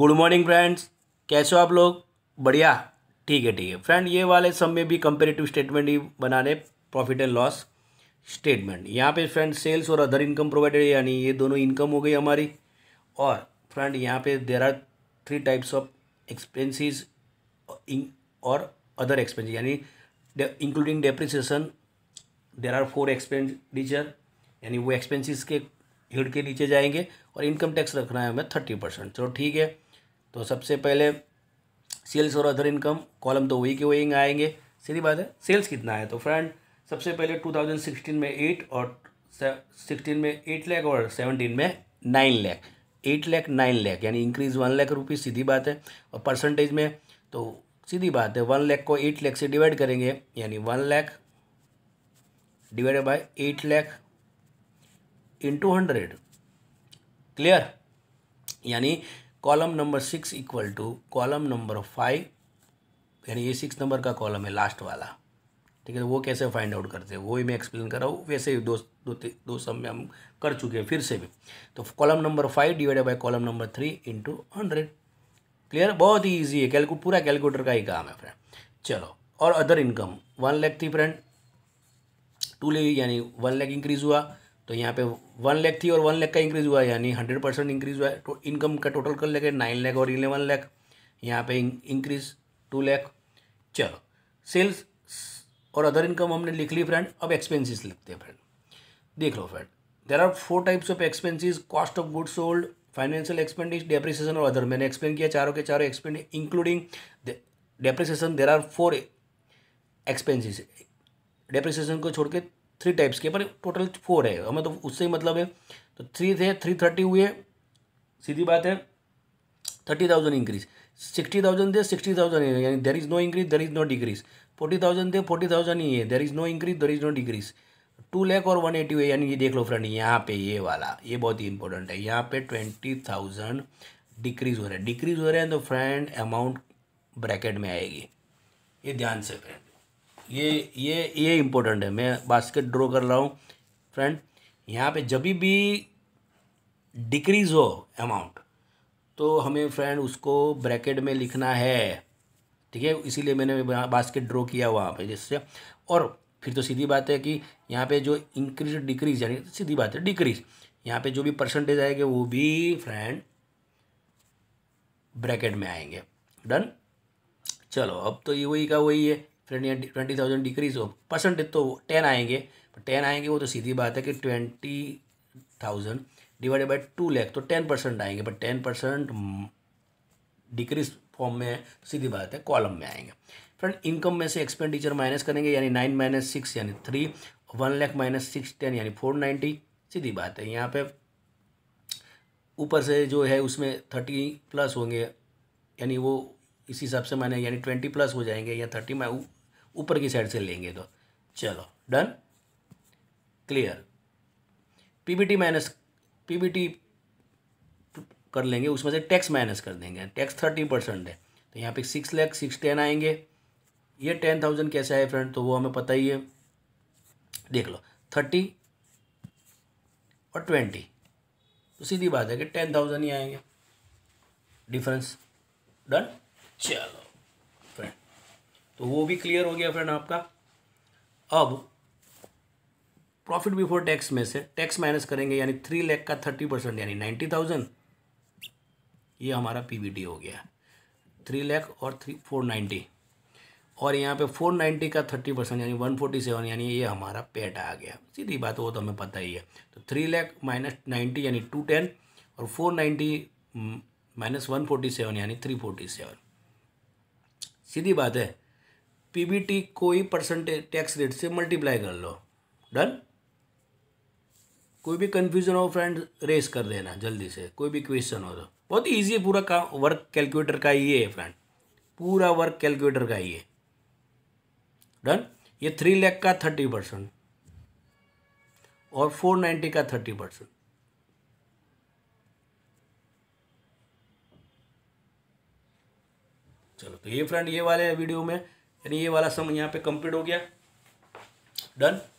good morning friends कैसे हो आप लोग बढ़िया ठीक है ठीक है फ्रेंड ये वाले सब में भी कंपेरेटिव स्टेटमेंट ही बना रहे प्रॉफिट एंड लॉस स्टेटमेंट यहाँ पे फ्रेंड सेल्स और अदर इनकम प्रोवाइडेड यानी ये दोनों इनकम हो गई हमारी और फ्रेंड यहाँ पे there are three types of expenses और अदर एक्सपेंस यानी including depreciation there are four expenditure यानी वो एक्सपेंसिस के हेड के नीचे जाएंगे और इनकम टैक्स रखना है हमें थर्टी परसेंट चलो ठीक है तो सबसे पहले सेल्स और अदर इनकम कॉलम तो वही के वही आएंगे सीधी बात है सेल्स कितना है तो फ्रेंड सबसे पहले टू थाउजेंड सिक्सटीन में एट और सिक्सटीन में एट लैख और सेवनटीन में nine lakh eight lakh nine lakh यानी इंक्रीज वन लैख रुपीज़ सीधी बात है और परसेंटेज में तो सीधी बात है वन लैख को एट लैख से डिवाइड करेंगे यानी one lakh divided by eight lakh into hundred clear यानी column number six equal to column number five यानी ये सिक्स नंबर का कॉलम है लास्ट वाला ठीक है तो वो कैसे फाइंड आउट करते हैं वो ही मैं एक्सप्लेन कर रहा हूँ वैसे ही दो दो दो सब में हम कर चुके हैं फिर से भी तो column number five divided by column number three into hundred clear बहुत ही ईजी है कैलकु पूरा कैलकुलेटर का ही काम है फ्रेंड चलो और अदर इनकम वन लैख थी फ्रेंड टू ले यानी वन लैख इंक्रीज हुआ तो यहाँ पे वन लैख थी और वन लैख का इंक्रीज हुआ है यानी हंड्रेड परसेंट इंक्रीज हुआ है तो इनकम का टोटल कर लेंगे नाइन लैख और इलेवन लैख यहाँ पे इंक्रीज टू लैख चलो सेल्स और अदर इनकम हमने लिख ली फ्रेंड अब एक्सपेंसिस लिखते हैं फ्रेंड देख लो friend there are four types of expenses cost of goods sold financial expenses depreciation और अदर मैंने एक्सप्लेन किया चारों के चारों expend including depreciation there are four expenses depreciation को छोड़ के थ्री टाइप्स के पर टोटल फोर है हमें तो उससे ही मतलब है तो थ्री थे थ्री थर्टी हुए सीधी बात है thirty thousand increase sixty thousand थे सिक्सटी थाउजेंड यानी there is no increase there is no decrease forty thousand थे फोर्टी थाउजेंड ही है there is no increase there is no decrease two lakh और वन एटी हुए यानी ये देख लो फ्रेंड यहाँ पे ये वाला ये बहुत ही इंपॉर्टेंट है यहाँ पे ट्वेंटी थाउजेंड डिक्रीज हो रहा है डिक्रीज हो रहे हैं तो फ्रेंड अमाउंट ब्रैकेट में आएगी ये ध्यान से फ्रेंड ये ये ये इम्पोर्टेंट है मैं बास्केट ड्रॉ कर रहा हूँ फ्रेंड यहाँ पे जब भी डिक्रीज़ हो अमाउंट तो हमें फ्रेंड उसको ब्रैकेट में लिखना है ठीक है इसीलिए मैंने बास्केट ड्रॉ किया वहाँ पे जिससे और फिर तो सीधी बात है कि यहाँ पे जो इंक्रीज डिक्रीज यानी सीधी बात है डिक्रीज यहाँ पे जो भी परसेंटेज आएंगे वो भी फ्रेंड ब्रैकेट में आएंगे डन चलो अब तो ये वही का वही है फिर यहाँ ट्वेंटी थाउजेंड डिक्रीज हो परसेंटेज तो टेन आएंगे टेन आएंगे वो तो सीधी बात है कि twenty thousand divided by two lakh तो टेन परसेंट आएंगे but ten percent decrease form में सीधी बात है कॉलम में आएंगे फ्रेंड इनकम में से एक्सपेंडिचर माइनस करेंगे यानी नाइन माइनस सिक्स यानी three one lakh minus six ten यानी फोर नाइन्टी सीधी बात है यहाँ पे ऊपर से जो है उसमें थर्टी प्लस होंगे यानी वो इस हिसाब से मैंने यानी ट्वेंटी प्लस हो जाएंगे या थर्टी मैं ऊपर की साइड से लेंगे तो चलो done clear PBT minus PBT कर लेंगे उसमें से टैक्स माइनस कर देंगे टैक्स थर्टी परसेंट है तो यहाँ पे सिक्स लैख सिक्स टेन आएंगे ये टेन थाउजेंड कैसे आए फ्रेंड तो वो हमें पता ही है देख लो थर्टी और ट्वेंटी तो सीधी बात है कि टेन थाउजेंड ही आएंगे डिफरेंस डन चलो फ्रेंड तो वो भी क्लियर हो गया फ्रेंड आपका अब प्रॉफिट बिफोर टैक्स में से टैक्स माइनस करेंगे यानी थ्री लैख का थर्टी परसेंट यानी नाइन्टी थाउजेंड ये हमारा पीबीटी हो गया थ्री लैख और थ्री फोर नाइन्टी और यहाँ पे फोर नाइन्टी का थर्टी परसेंट यानी वन फोर्टी सेवन यानी ये हमारा पेट आ गया सीधी बात वो तो हमें पता ही है तो थ्री लैख माइनस नाइन्टी यानी टू टेन और four ninety minus one forty seven यानी थ्री फोर्टी सेवन सीधी बात है पीबीटी कोई परसेंटेज टैक्स रेट से मल्टीप्लाई कर लो डन कोई भी कन्फ्यूजन हो फ्रेंड रेस कर देना जल्दी से कोई भी क्वेश्चन हो तो बहुत ही ईजी है पूरा का वर्क कैलकुलेटर का ये है फ्रेंड पूरा वर्क कैलकुलेटर का ये डन ये थ्री लैख का थर्टी परसेंट और फोर नाइन्टी का थर्टी परसेंट तो ये फ्रेंड ये वाले वीडियो में यानी ये वाला सम यहाँ पे कंप्लीट हो गया डन